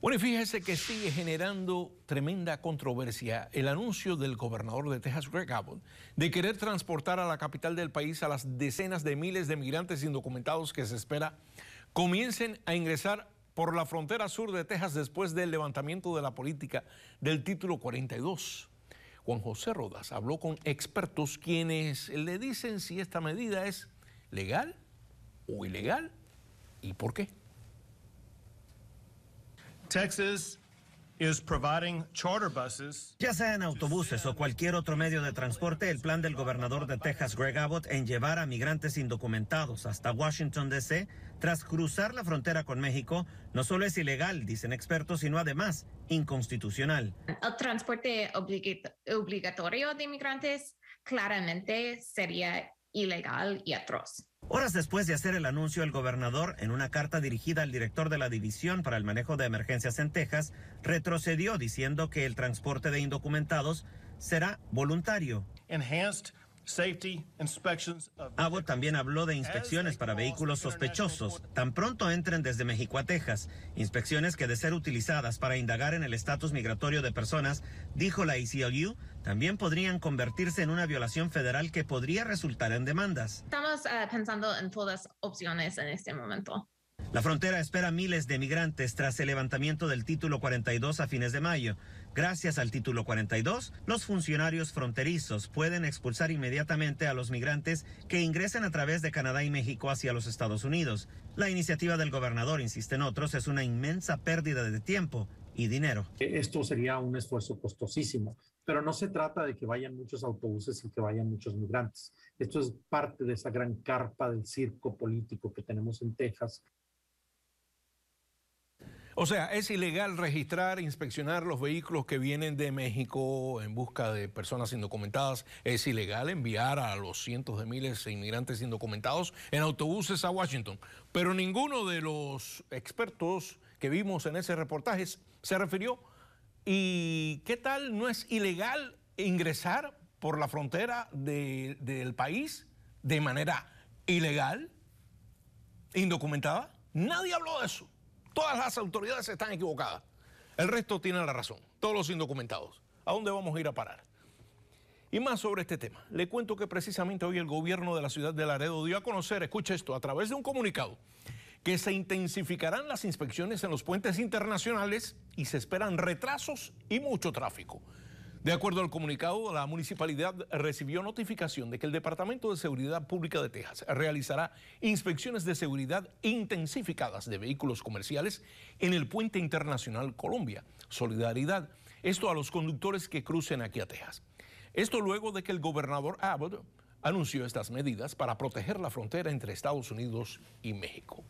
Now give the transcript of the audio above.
Bueno, y fíjese que sigue generando tremenda controversia el anuncio del gobernador de Texas, Greg Abbott, de querer transportar a la capital del país a las decenas de miles de migrantes indocumentados que se espera comiencen a ingresar por la frontera sur de Texas después del levantamiento de la política del título 42. Juan José Rodas habló con expertos quienes le dicen si esta medida es legal o ilegal y por qué. Texas is providing charter buses. Ya sean autobuses o cualquier otro medio de transporte, el plan del gobernador de Texas, Greg Abbott, en llevar a migrantes indocumentados hasta Washington, D.C., tras cruzar la frontera con México, no solo es ilegal, dicen expertos, sino además inconstitucional. El transporte obligatorio de migrantes claramente sería ilegal y atroz. Horas después de hacer el anuncio, el gobernador, en una carta dirigida al director de la División para el Manejo de Emergencias en Texas, retrocedió diciendo que el transporte de indocumentados será voluntario. Abbott también habló de inspecciones para vehículos sospechosos tan pronto entren desde México a Texas, inspecciones que de ser utilizadas para indagar en el estatus migratorio de personas, dijo la ACLU, también podrían convertirse en una violación federal que podría resultar en demandas. Estamos eh, pensando en todas opciones en este momento. La frontera espera miles de migrantes tras el levantamiento del título 42 a fines de mayo. Gracias al título 42, los funcionarios fronterizos pueden expulsar inmediatamente a los migrantes que ingresen a través de Canadá y México hacia los Estados Unidos. La iniciativa del gobernador, insisten otros, es una inmensa pérdida de tiempo y dinero. E, esto sería un esfuerzo costosísimo, pero no se trata de que vayan muchos autobuses y que vayan muchos migrantes. Esto es parte de esa gran carpa del circo político que tenemos en Texas, o sea, es ilegal registrar, inspeccionar los vehículos que vienen de México en busca de personas indocumentadas. Es ilegal enviar a los cientos de miles de inmigrantes indocumentados en autobuses a Washington. Pero ninguno de los expertos que vimos en ese reportaje se refirió. ¿Y qué tal no es ilegal ingresar por la frontera del país de manera ilegal, indocumentada? Nadie habló de eso. Todas las autoridades están equivocadas. El resto tiene la razón. Todos los indocumentados. ¿A dónde vamos a ir a parar? Y más sobre este tema. Le cuento que precisamente hoy el gobierno de la ciudad de Laredo dio a conocer, escucha esto, a través de un comunicado, que se intensificarán las inspecciones en los puentes internacionales y se esperan retrasos y mucho tráfico. De acuerdo al comunicado, la municipalidad recibió notificación de que el Departamento de Seguridad Pública de Texas realizará inspecciones de seguridad intensificadas de vehículos comerciales en el puente internacional Colombia. Solidaridad. Esto a los conductores que crucen aquí a Texas. Esto luego de que el gobernador Abbott anunció estas medidas para proteger la frontera entre Estados Unidos y México.